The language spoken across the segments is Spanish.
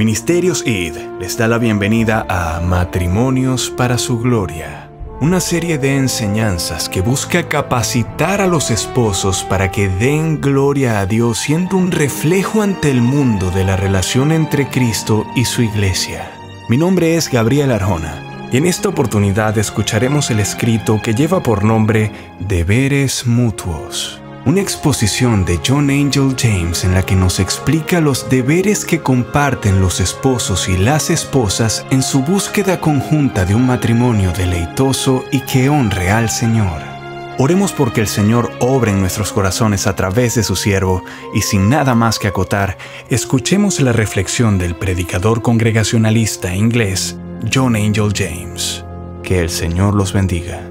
Ministerios ID les da la bienvenida a Matrimonios para su Gloria, una serie de enseñanzas que busca capacitar a los esposos para que den gloria a Dios siendo un reflejo ante el mundo de la relación entre Cristo y su iglesia. Mi nombre es Gabriel Arjona y en esta oportunidad escucharemos el escrito que lleva por nombre Deberes Mutuos una exposición de John Angel James en la que nos explica los deberes que comparten los esposos y las esposas en su búsqueda conjunta de un matrimonio deleitoso y que honre al Señor. Oremos porque el Señor obre en nuestros corazones a través de su siervo y sin nada más que acotar, escuchemos la reflexión del predicador congregacionalista inglés John Angel James. Que el Señor los bendiga.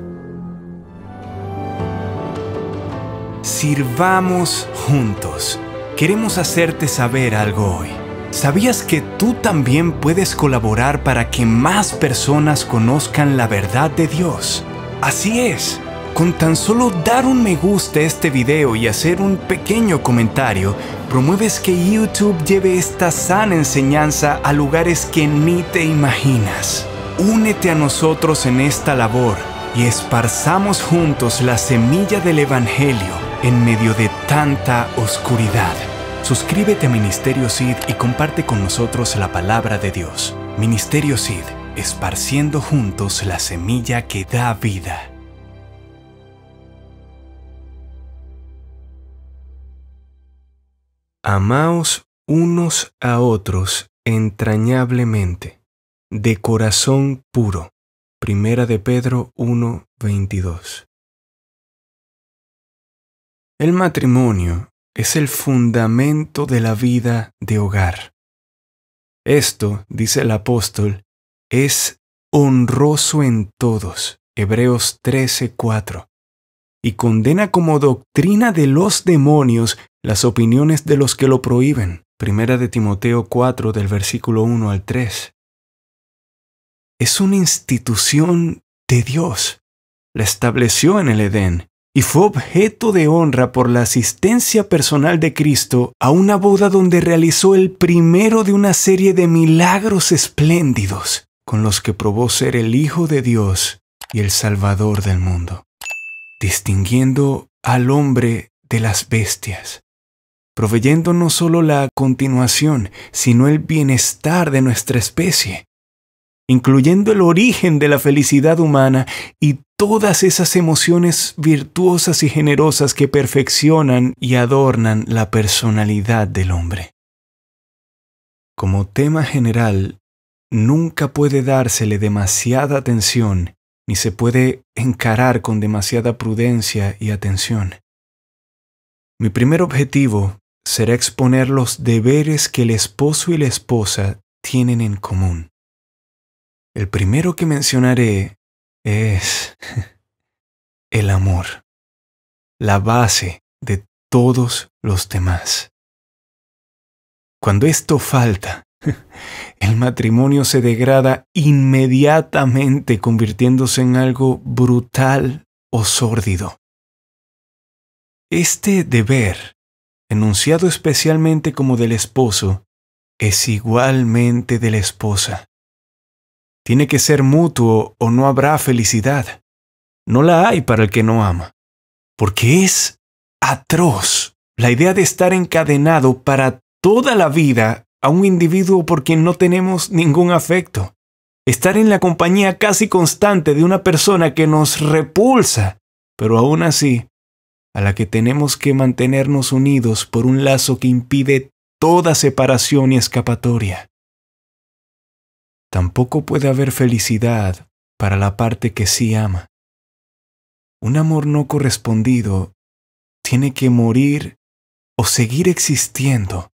sirvamos juntos. Queremos hacerte saber algo hoy. ¿Sabías que tú también puedes colaborar para que más personas conozcan la verdad de Dios? Así es. Con tan solo dar un me gusta a este video y hacer un pequeño comentario, promueves que YouTube lleve esta sana enseñanza a lugares que ni te imaginas. Únete a nosotros en esta labor y esparzamos juntos la semilla del Evangelio en medio de tanta oscuridad. Suscríbete a Ministerio Sid y comparte con nosotros la palabra de Dios. Ministerio Sid, esparciendo juntos la semilla que da vida. Amaos unos a otros entrañablemente, de corazón puro. Primera de Pedro 1:22. El matrimonio es el fundamento de la vida de hogar. Esto, dice el apóstol, es honroso en todos, Hebreos 13:4, y condena como doctrina de los demonios las opiniones de los que lo prohíben, Primera de Timoteo 4 del versículo 1 al 3. Es una institución de Dios. La estableció en el Edén y fue objeto de honra por la asistencia personal de Cristo a una boda donde realizó el primero de una serie de milagros espléndidos con los que probó ser el Hijo de Dios y el Salvador del mundo, distinguiendo al hombre de las bestias, proveyendo no solo la continuación, sino el bienestar de nuestra especie, incluyendo el origen de la felicidad humana y todas esas emociones virtuosas y generosas que perfeccionan y adornan la personalidad del hombre. Como tema general, nunca puede dársele demasiada atención ni se puede encarar con demasiada prudencia y atención. Mi primer objetivo será exponer los deberes que el esposo y la esposa tienen en común. El primero que mencionaré es el amor, la base de todos los demás. Cuando esto falta, el matrimonio se degrada inmediatamente convirtiéndose en algo brutal o sórdido. Este deber, enunciado especialmente como del esposo, es igualmente de la esposa. Tiene que ser mutuo o no habrá felicidad. No la hay para el que no ama. Porque es atroz la idea de estar encadenado para toda la vida a un individuo por quien no tenemos ningún afecto. Estar en la compañía casi constante de una persona que nos repulsa, pero aún así, a la que tenemos que mantenernos unidos por un lazo que impide toda separación y escapatoria tampoco puede haber felicidad para la parte que sí ama. Un amor no correspondido tiene que morir o seguir existiendo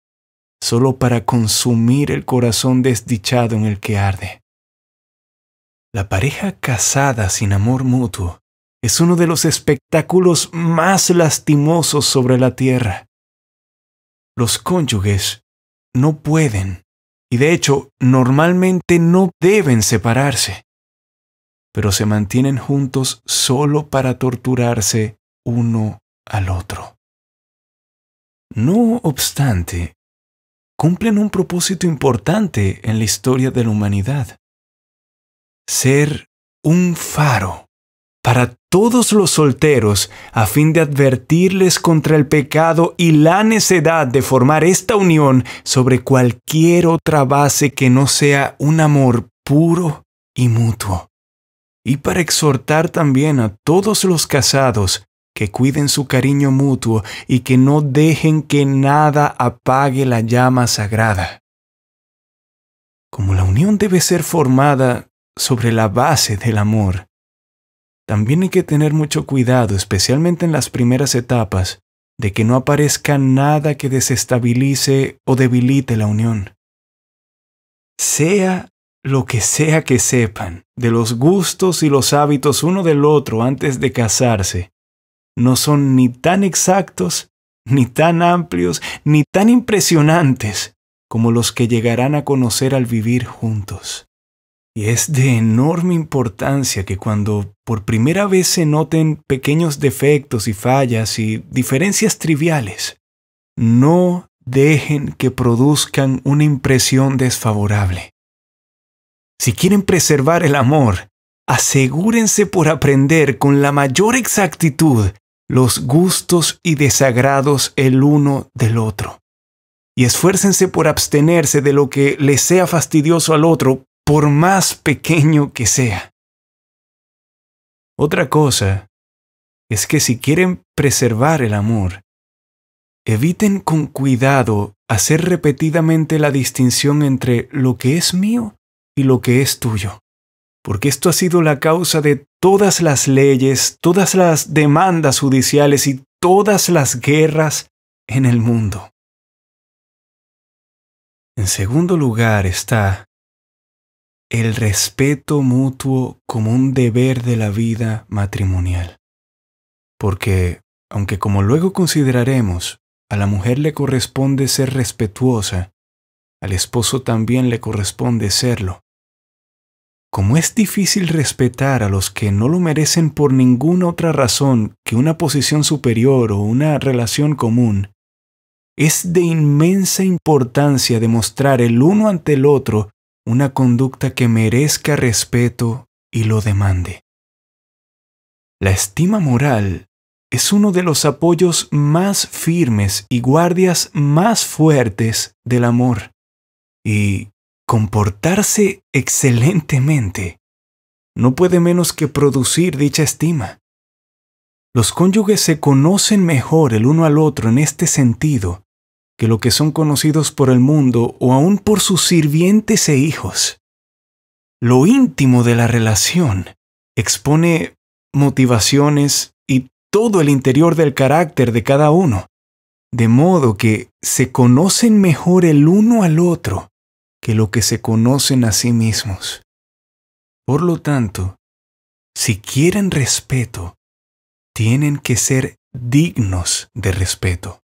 solo para consumir el corazón desdichado en el que arde. La pareja casada sin amor mutuo es uno de los espectáculos más lastimosos sobre la tierra. Los cónyuges no pueden y de hecho normalmente no deben separarse, pero se mantienen juntos solo para torturarse uno al otro. No obstante, cumplen un propósito importante en la historia de la humanidad. Ser un faro para todos los solteros a fin de advertirles contra el pecado y la necedad de formar esta unión sobre cualquier otra base que no sea un amor puro y mutuo. Y para exhortar también a todos los casados que cuiden su cariño mutuo y que no dejen que nada apague la llama sagrada. Como la unión debe ser formada sobre la base del amor, también hay que tener mucho cuidado, especialmente en las primeras etapas, de que no aparezca nada que desestabilice o debilite la unión. Sea lo que sea que sepan de los gustos y los hábitos uno del otro antes de casarse, no son ni tan exactos, ni tan amplios, ni tan impresionantes como los que llegarán a conocer al vivir juntos. Y es de enorme importancia que cuando por primera vez se noten pequeños defectos y fallas y diferencias triviales, no dejen que produzcan una impresión desfavorable. Si quieren preservar el amor, asegúrense por aprender con la mayor exactitud los gustos y desagrados el uno del otro. Y esfuércense por abstenerse de lo que les sea fastidioso al otro por más pequeño que sea. Otra cosa es que si quieren preservar el amor, eviten con cuidado hacer repetidamente la distinción entre lo que es mío y lo que es tuyo, porque esto ha sido la causa de todas las leyes, todas las demandas judiciales y todas las guerras en el mundo. En segundo lugar está el respeto mutuo como un deber de la vida matrimonial. Porque, aunque como luego consideraremos, a la mujer le corresponde ser respetuosa, al esposo también le corresponde serlo. Como es difícil respetar a los que no lo merecen por ninguna otra razón que una posición superior o una relación común, es de inmensa importancia demostrar el uno ante el otro una conducta que merezca respeto y lo demande. La estima moral es uno de los apoyos más firmes y guardias más fuertes del amor. Y comportarse excelentemente no puede menos que producir dicha estima. Los cónyuges se conocen mejor el uno al otro en este sentido que lo que son conocidos por el mundo o aún por sus sirvientes e hijos. Lo íntimo de la relación expone motivaciones y todo el interior del carácter de cada uno, de modo que se conocen mejor el uno al otro que lo que se conocen a sí mismos. Por lo tanto, si quieren respeto, tienen que ser dignos de respeto.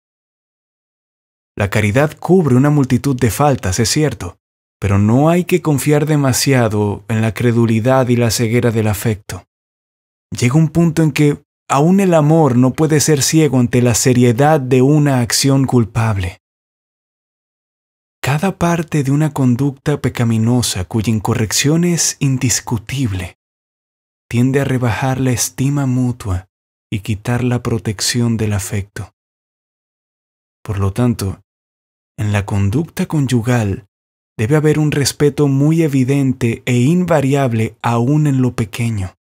La caridad cubre una multitud de faltas, es cierto, pero no hay que confiar demasiado en la credulidad y la ceguera del afecto. Llega un punto en que aún el amor no puede ser ciego ante la seriedad de una acción culpable. Cada parte de una conducta pecaminosa cuya incorrección es indiscutible tiende a rebajar la estima mutua y quitar la protección del afecto. Por lo tanto, en la conducta conyugal debe haber un respeto muy evidente e invariable aún en lo pequeño.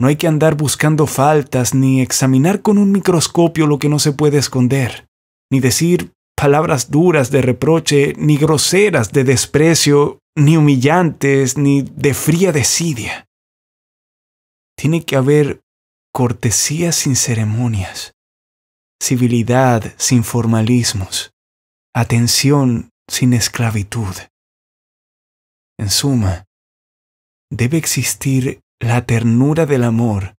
No hay que andar buscando faltas ni examinar con un microscopio lo que no se puede esconder, ni decir palabras duras de reproche, ni groseras de desprecio, ni humillantes, ni de fría desidia. Tiene que haber cortesía sin ceremonias, civilidad sin formalismos, atención sin esclavitud. En suma, debe existir la ternura del amor,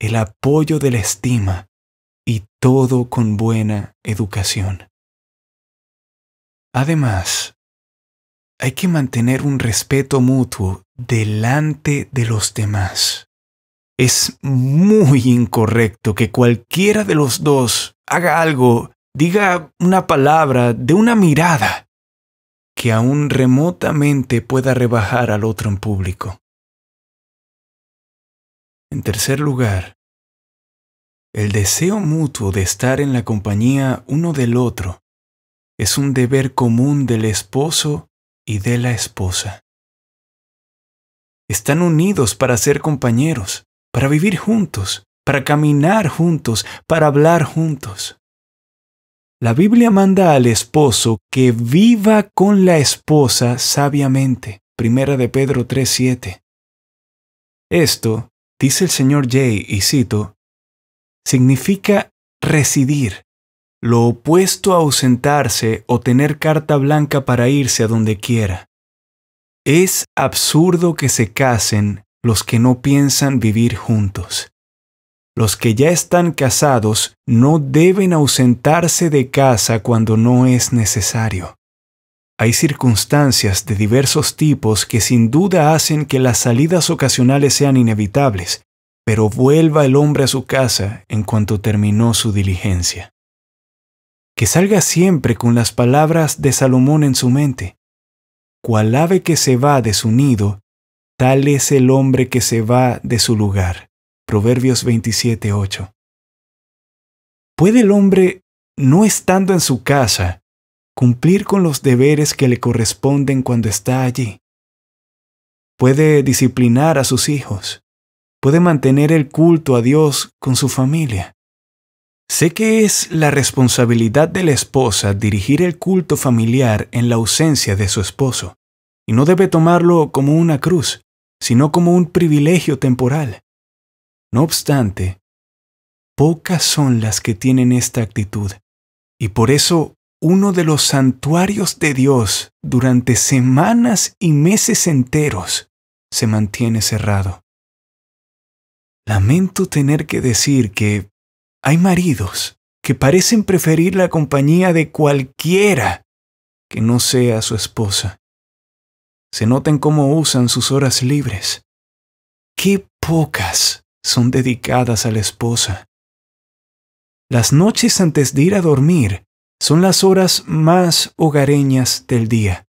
el apoyo de la estima y todo con buena educación. Además, hay que mantener un respeto mutuo delante de los demás. Es muy incorrecto que cualquiera de los dos haga algo, diga una palabra, de una mirada, que aún remotamente pueda rebajar al otro en público. En tercer lugar, el deseo mutuo de estar en la compañía uno del otro es un deber común del esposo y de la esposa. Están unidos para ser compañeros para vivir juntos, para caminar juntos, para hablar juntos. La Biblia manda al esposo que viva con la esposa sabiamente. Primera de Pedro 3:7. Esto, dice el señor Jay, y cito, significa residir, lo opuesto a ausentarse o tener carta blanca para irse a donde quiera. Es absurdo que se casen los que no piensan vivir juntos. Los que ya están casados no deben ausentarse de casa cuando no es necesario. Hay circunstancias de diversos tipos que sin duda hacen que las salidas ocasionales sean inevitables, pero vuelva el hombre a su casa en cuanto terminó su diligencia. Que salga siempre con las palabras de Salomón en su mente. Cual ave que se va de su nido, Tal es el hombre que se va de su lugar. Proverbios 27:8. ¿Puede el hombre, no estando en su casa, cumplir con los deberes que le corresponden cuando está allí? Puede disciplinar a sus hijos. Puede mantener el culto a Dios con su familia. Sé que es la responsabilidad de la esposa dirigir el culto familiar en la ausencia de su esposo, y no debe tomarlo como una cruz, sino como un privilegio temporal. No obstante, pocas son las que tienen esta actitud, y por eso uno de los santuarios de Dios durante semanas y meses enteros se mantiene cerrado. Lamento tener que decir que hay maridos que parecen preferir la compañía de cualquiera que no sea su esposa. Se noten cómo usan sus horas libres. Qué pocas son dedicadas a la esposa. Las noches antes de ir a dormir son las horas más hogareñas del día.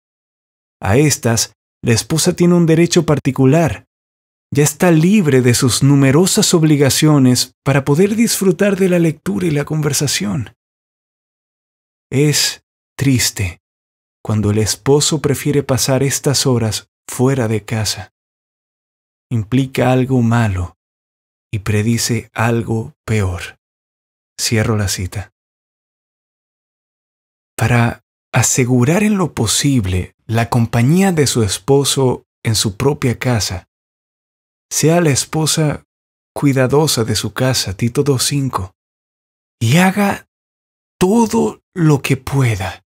A estas, la esposa tiene un derecho particular. Ya está libre de sus numerosas obligaciones para poder disfrutar de la lectura y la conversación. Es triste cuando el esposo prefiere pasar estas horas fuera de casa. Implica algo malo y predice algo peor. Cierro la cita. Para asegurar en lo posible la compañía de su esposo en su propia casa, sea la esposa cuidadosa de su casa, Tito 2.5, y haga todo lo que pueda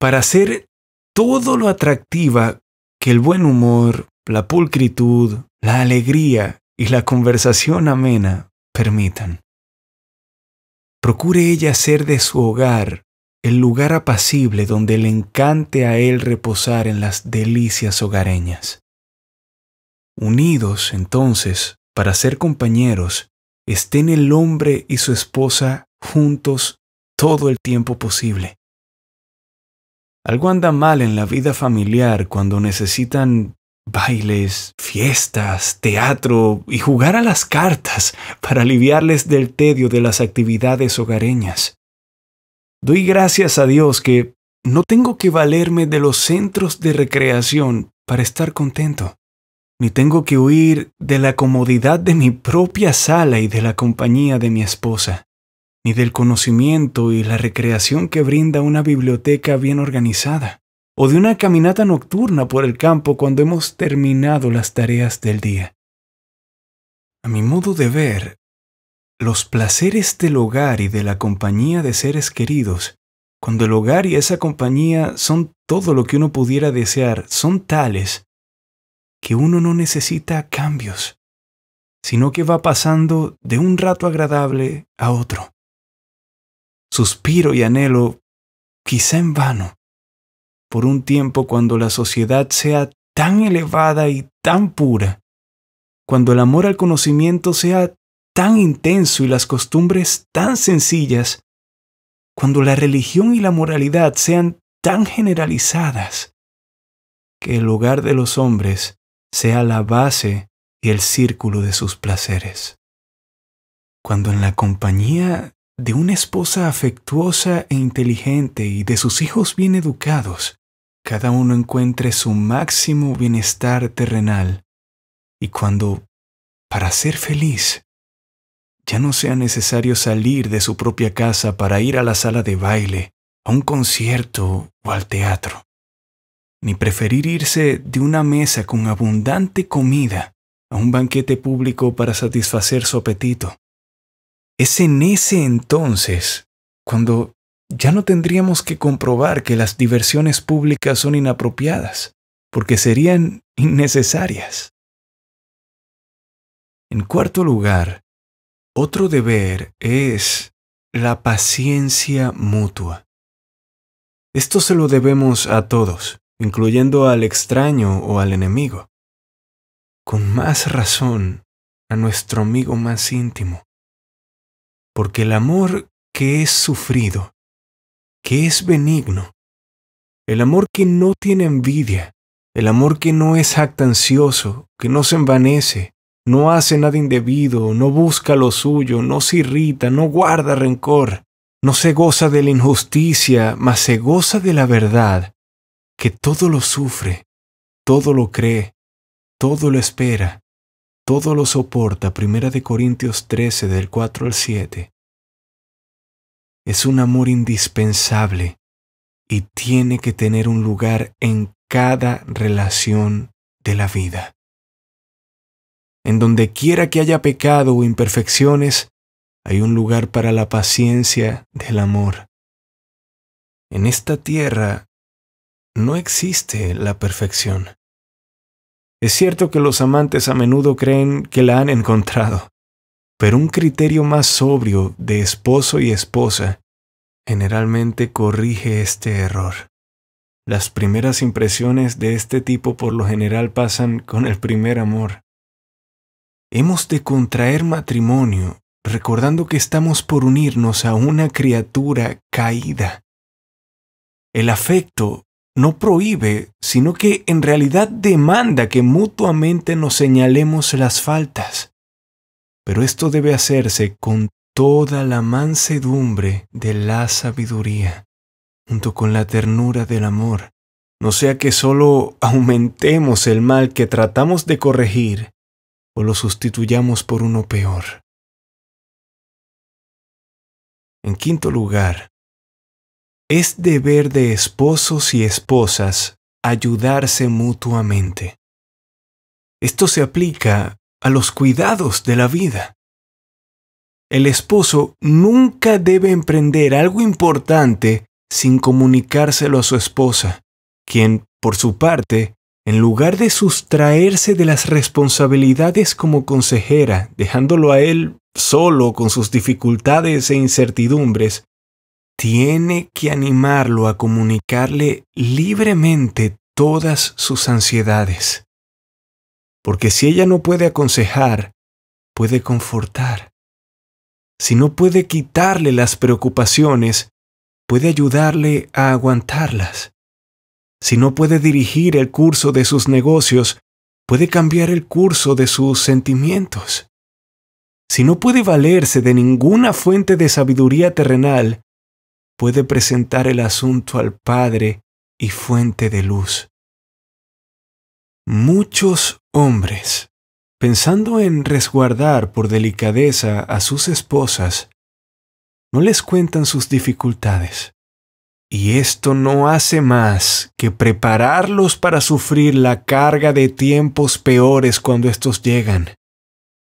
para hacer todo lo atractiva que el buen humor, la pulcritud, la alegría y la conversación amena permitan. Procure ella hacer de su hogar el lugar apacible donde le encante a él reposar en las delicias hogareñas. Unidos, entonces, para ser compañeros, estén el hombre y su esposa juntos todo el tiempo posible algo anda mal en la vida familiar cuando necesitan bailes, fiestas, teatro y jugar a las cartas para aliviarles del tedio de las actividades hogareñas. Doy gracias a Dios que no tengo que valerme de los centros de recreación para estar contento, ni tengo que huir de la comodidad de mi propia sala y de la compañía de mi esposa ni del conocimiento y la recreación que brinda una biblioteca bien organizada, o de una caminata nocturna por el campo cuando hemos terminado las tareas del día. A mi modo de ver, los placeres del hogar y de la compañía de seres queridos, cuando el hogar y esa compañía son todo lo que uno pudiera desear, son tales que uno no necesita cambios, sino que va pasando de un rato agradable a otro suspiro y anhelo, quizá en vano, por un tiempo cuando la sociedad sea tan elevada y tan pura, cuando el amor al conocimiento sea tan intenso y las costumbres tan sencillas, cuando la religión y la moralidad sean tan generalizadas, que el hogar de los hombres sea la base y el círculo de sus placeres. Cuando en la compañía de una esposa afectuosa e inteligente y de sus hijos bien educados, cada uno encuentre su máximo bienestar terrenal, y cuando, para ser feliz, ya no sea necesario salir de su propia casa para ir a la sala de baile, a un concierto o al teatro, ni preferir irse de una mesa con abundante comida a un banquete público para satisfacer su apetito es en ese entonces cuando ya no tendríamos que comprobar que las diversiones públicas son inapropiadas, porque serían innecesarias. En cuarto lugar, otro deber es la paciencia mutua. Esto se lo debemos a todos, incluyendo al extraño o al enemigo. Con más razón, a nuestro amigo más íntimo porque el amor que es sufrido, que es benigno, el amor que no tiene envidia, el amor que no es jactancioso, que no se envanece, no hace nada indebido, no busca lo suyo, no se irrita, no guarda rencor, no se goza de la injusticia, mas se goza de la verdad, que todo lo sufre, todo lo cree, todo lo espera, todo lo soporta Primera de Corintios 13 del 4 al 7. Es un amor indispensable y tiene que tener un lugar en cada relación de la vida. En donde quiera que haya pecado o imperfecciones, hay un lugar para la paciencia del amor. En esta tierra no existe la perfección. Es cierto que los amantes a menudo creen que la han encontrado, pero un criterio más sobrio de esposo y esposa generalmente corrige este error. Las primeras impresiones de este tipo por lo general pasan con el primer amor. Hemos de contraer matrimonio recordando que estamos por unirnos a una criatura caída. El afecto no prohíbe, sino que en realidad demanda que mutuamente nos señalemos las faltas. Pero esto debe hacerse con toda la mansedumbre de la sabiduría, junto con la ternura del amor, no sea que solo aumentemos el mal que tratamos de corregir o lo sustituyamos por uno peor. En quinto lugar, es deber de esposos y esposas ayudarse mutuamente. Esto se aplica a los cuidados de la vida. El esposo nunca debe emprender algo importante sin comunicárselo a su esposa, quien, por su parte, en lugar de sustraerse de las responsabilidades como consejera, dejándolo a él solo con sus dificultades e incertidumbres, tiene que animarlo a comunicarle libremente todas sus ansiedades. Porque si ella no puede aconsejar, puede confortar. Si no puede quitarle las preocupaciones, puede ayudarle a aguantarlas. Si no puede dirigir el curso de sus negocios, puede cambiar el curso de sus sentimientos. Si no puede valerse de ninguna fuente de sabiduría terrenal, puede presentar el asunto al Padre y fuente de luz. Muchos hombres, pensando en resguardar por delicadeza a sus esposas, no les cuentan sus dificultades. Y esto no hace más que prepararlos para sufrir la carga de tiempos peores cuando estos llegan.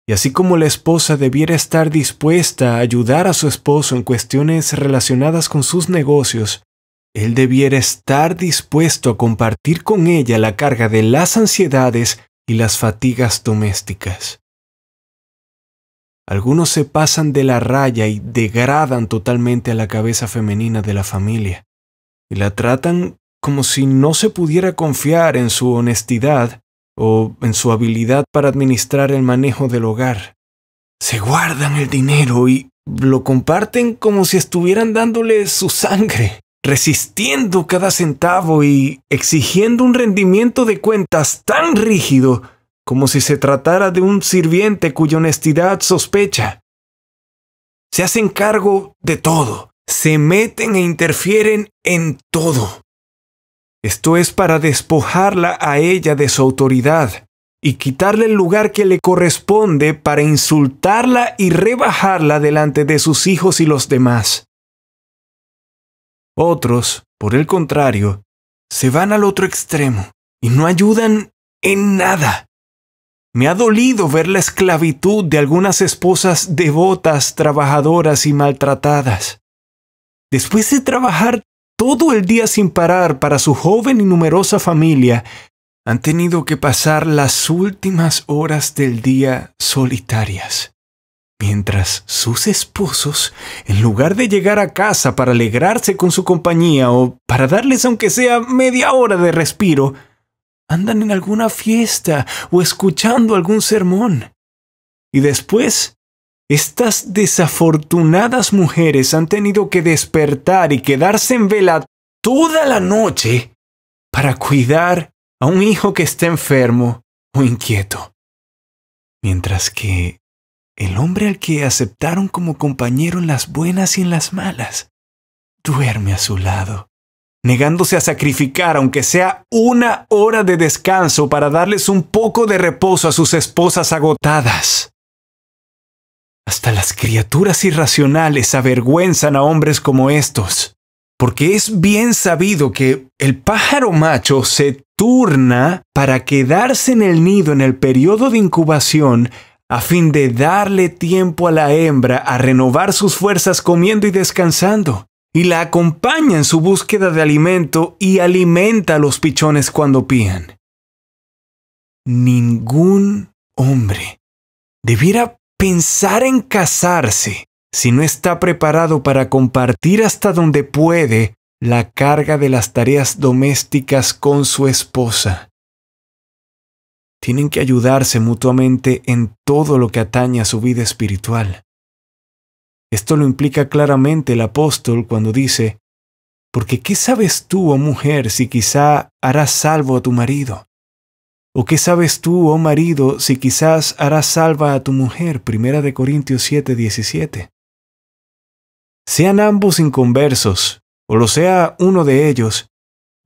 Y así como la esposa debiera estar dispuesta a ayudar a su esposo en cuestiones relacionadas con sus negocios, él debiera estar dispuesto a compartir con ella la carga de las ansiedades y las fatigas domésticas. Algunos se pasan de la raya y degradan totalmente a la cabeza femenina de la familia, y la tratan como si no se pudiera confiar en su honestidad o en su habilidad para administrar el manejo del hogar. Se guardan el dinero y lo comparten como si estuvieran dándole su sangre, resistiendo cada centavo y exigiendo un rendimiento de cuentas tan rígido como si se tratara de un sirviente cuya honestidad sospecha. Se hacen cargo de todo, se meten e interfieren en todo. Esto es para despojarla a ella de su autoridad y quitarle el lugar que le corresponde para insultarla y rebajarla delante de sus hijos y los demás. Otros, por el contrario, se van al otro extremo y no ayudan en nada. Me ha dolido ver la esclavitud de algunas esposas devotas, trabajadoras y maltratadas. Después de trabajar todo el día sin parar para su joven y numerosa familia, han tenido que pasar las últimas horas del día solitarias, mientras sus esposos, en lugar de llegar a casa para alegrarse con su compañía o para darles aunque sea media hora de respiro, andan en alguna fiesta o escuchando algún sermón. Y después estas desafortunadas mujeres han tenido que despertar y quedarse en vela toda la noche para cuidar a un hijo que está enfermo o inquieto. Mientras que el hombre al que aceptaron como compañero en las buenas y en las malas duerme a su lado, negándose a sacrificar aunque sea una hora de descanso para darles un poco de reposo a sus esposas agotadas. Hasta las criaturas irracionales avergüenzan a hombres como estos, porque es bien sabido que el pájaro macho se turna para quedarse en el nido en el periodo de incubación a fin de darle tiempo a la hembra a renovar sus fuerzas comiendo y descansando, y la acompaña en su búsqueda de alimento y alimenta a los pichones cuando pían. Ningún hombre debiera Pensar en casarse si no está preparado para compartir hasta donde puede la carga de las tareas domésticas con su esposa. Tienen que ayudarse mutuamente en todo lo que atañe a su vida espiritual. Esto lo implica claramente el apóstol cuando dice, Porque ¿qué sabes tú, oh mujer, si quizá harás salvo a tu marido? ¿O qué sabes tú, oh marido, si quizás harás salva a tu mujer? Primera de Corintios 7.17 Sean ambos inconversos, o lo sea uno de ellos,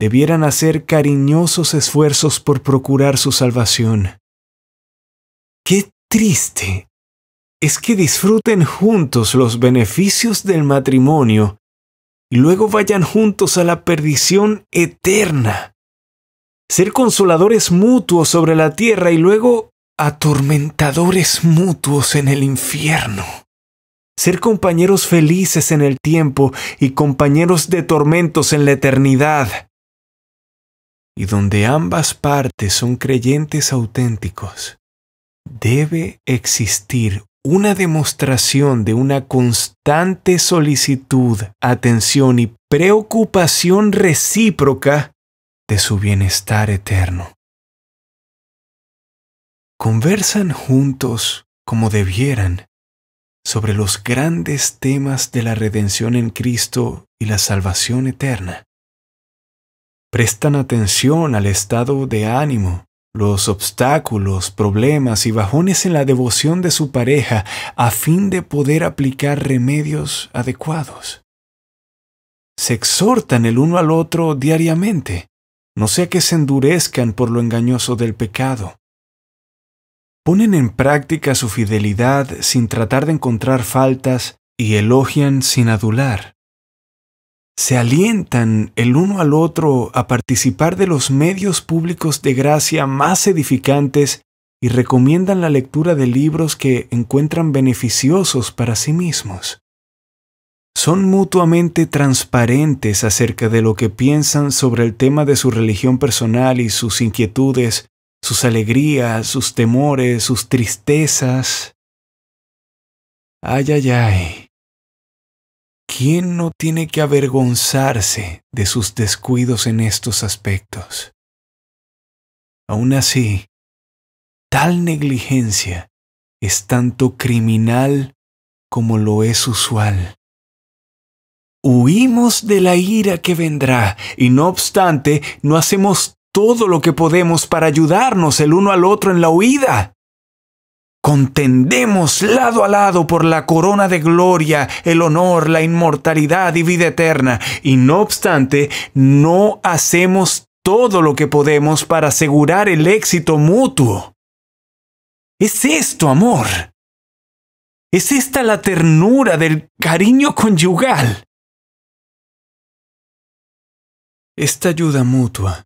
debieran hacer cariñosos esfuerzos por procurar su salvación. Qué triste es que disfruten juntos los beneficios del matrimonio y luego vayan juntos a la perdición eterna ser consoladores mutuos sobre la tierra y luego atormentadores mutuos en el infierno. Ser compañeros felices en el tiempo y compañeros de tormentos en la eternidad. Y donde ambas partes son creyentes auténticos, debe existir una demostración de una constante solicitud, atención y preocupación recíproca de su bienestar eterno. Conversan juntos como debieran sobre los grandes temas de la redención en Cristo y la salvación eterna. Prestan atención al estado de ánimo, los obstáculos, problemas y bajones en la devoción de su pareja a fin de poder aplicar remedios adecuados. Se exhortan el uno al otro diariamente no sea que se endurezcan por lo engañoso del pecado. Ponen en práctica su fidelidad sin tratar de encontrar faltas y elogian sin adular. Se alientan el uno al otro a participar de los medios públicos de gracia más edificantes y recomiendan la lectura de libros que encuentran beneficiosos para sí mismos son mutuamente transparentes acerca de lo que piensan sobre el tema de su religión personal y sus inquietudes, sus alegrías, sus temores, sus tristezas. Ay, ay, ay. ¿Quién no tiene que avergonzarse de sus descuidos en estos aspectos? Aún así, tal negligencia es tanto criminal como lo es usual. Huimos de la ira que vendrá y no obstante no hacemos todo lo que podemos para ayudarnos el uno al otro en la huida. Contendemos lado a lado por la corona de gloria, el honor, la inmortalidad y vida eterna, y no obstante, no hacemos todo lo que podemos para asegurar el éxito mutuo. Es esto, amor. Es esta la ternura del cariño conyugal. Esta ayuda mutua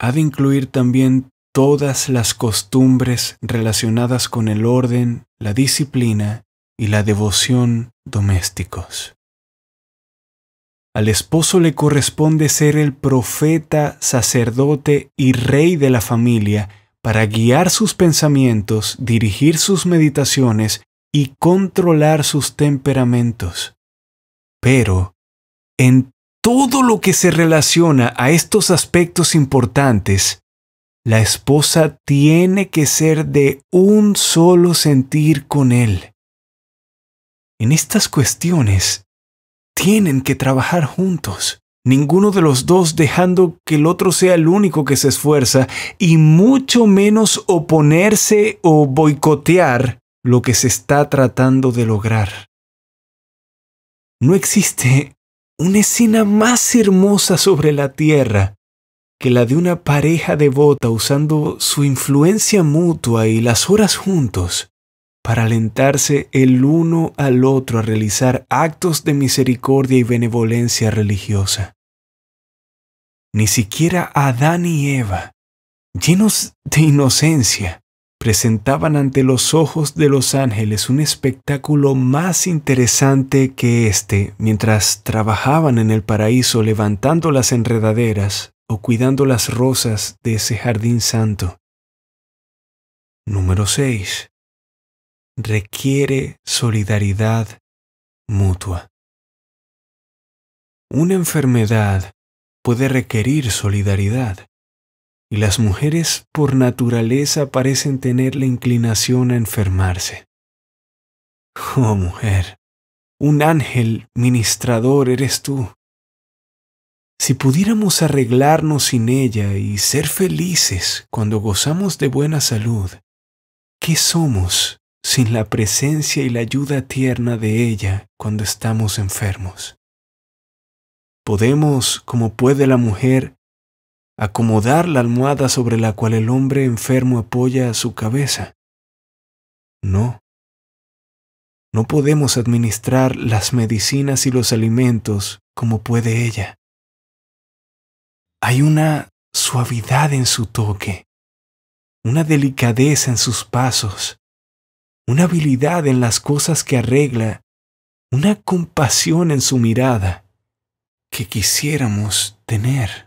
ha de incluir también todas las costumbres relacionadas con el orden, la disciplina y la devoción domésticos. Al esposo le corresponde ser el profeta, sacerdote y rey de la familia para guiar sus pensamientos, dirigir sus meditaciones y controlar sus temperamentos. Pero, en todo lo que se relaciona a estos aspectos importantes, la esposa tiene que ser de un solo sentir con él. En estas cuestiones, tienen que trabajar juntos, ninguno de los dos dejando que el otro sea el único que se esfuerza y mucho menos oponerse o boicotear lo que se está tratando de lograr. No existe una escena más hermosa sobre la tierra que la de una pareja devota usando su influencia mutua y las horas juntos para alentarse el uno al otro a realizar actos de misericordia y benevolencia religiosa. Ni siquiera Adán y Eva, llenos de inocencia, presentaban ante los ojos de los ángeles un espectáculo más interesante que este mientras trabajaban en el paraíso levantando las enredaderas o cuidando las rosas de ese jardín santo. Número 6. Requiere solidaridad mutua. Una enfermedad puede requerir solidaridad y las mujeres por naturaleza parecen tener la inclinación a enfermarse. Oh mujer, un ángel ministrador eres tú. Si pudiéramos arreglarnos sin ella y ser felices cuando gozamos de buena salud, ¿qué somos sin la presencia y la ayuda tierna de ella cuando estamos enfermos? Podemos, como puede la mujer, acomodar la almohada sobre la cual el hombre enfermo apoya su cabeza. No. No podemos administrar las medicinas y los alimentos como puede ella. Hay una suavidad en su toque, una delicadeza en sus pasos, una habilidad en las cosas que arregla, una compasión en su mirada que quisiéramos tener.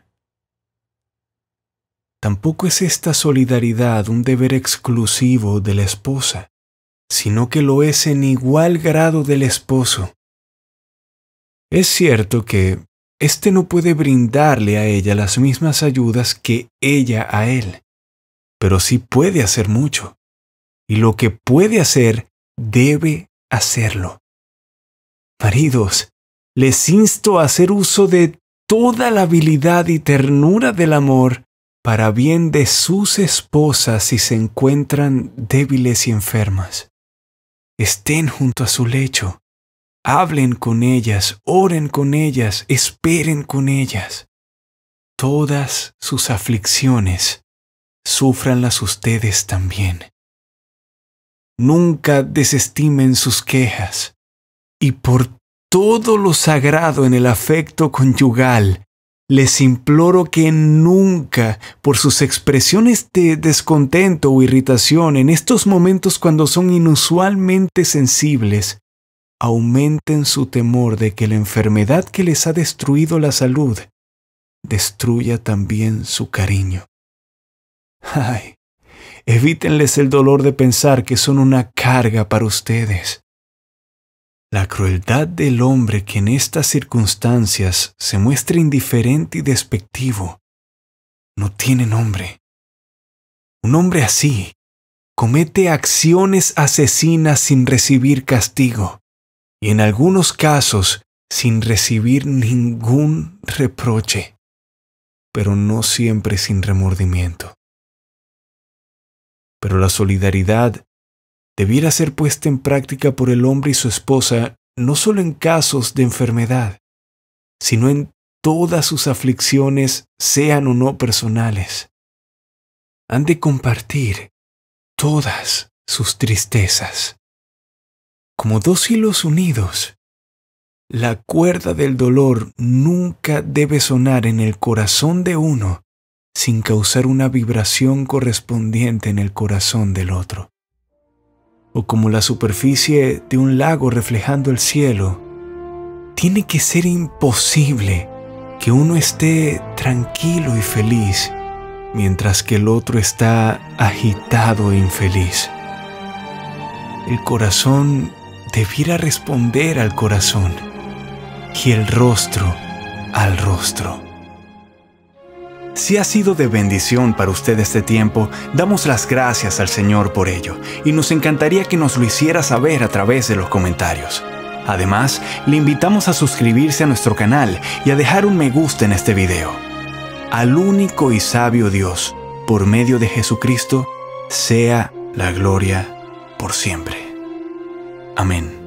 Tampoco es esta solidaridad un deber exclusivo de la esposa, sino que lo es en igual grado del esposo. Es cierto que éste no puede brindarle a ella las mismas ayudas que ella a él, pero sí puede hacer mucho, y lo que puede hacer debe hacerlo. Maridos, les insto a hacer uso de toda la habilidad y ternura del amor para bien de sus esposas si se encuentran débiles y enfermas. Estén junto a su lecho, hablen con ellas, oren con ellas, esperen con ellas. Todas sus aflicciones, súfranlas ustedes también. Nunca desestimen sus quejas, y por todo lo sagrado en el afecto conyugal, les imploro que nunca, por sus expresiones de descontento o irritación en estos momentos cuando son inusualmente sensibles, aumenten su temor de que la enfermedad que les ha destruido la salud destruya también su cariño. Ay, evítenles el dolor de pensar que son una carga para ustedes. La crueldad del hombre que en estas circunstancias se muestra indiferente y despectivo no tiene nombre. Un hombre así comete acciones asesinas sin recibir castigo y en algunos casos sin recibir ningún reproche, pero no siempre sin remordimiento. Pero la solidaridad debiera ser puesta en práctica por el hombre y su esposa no solo en casos de enfermedad, sino en todas sus aflicciones, sean o no personales. Han de compartir todas sus tristezas. Como dos hilos unidos, la cuerda del dolor nunca debe sonar en el corazón de uno sin causar una vibración correspondiente en el corazón del otro o como la superficie de un lago reflejando el cielo, tiene que ser imposible que uno esté tranquilo y feliz mientras que el otro está agitado e infeliz. El corazón debiera responder al corazón y el rostro al rostro. Si ha sido de bendición para usted este tiempo, damos las gracias al Señor por ello y nos encantaría que nos lo hiciera saber a través de los comentarios. Además, le invitamos a suscribirse a nuestro canal y a dejar un me gusta en este video. Al único y sabio Dios, por medio de Jesucristo, sea la gloria por siempre. Amén.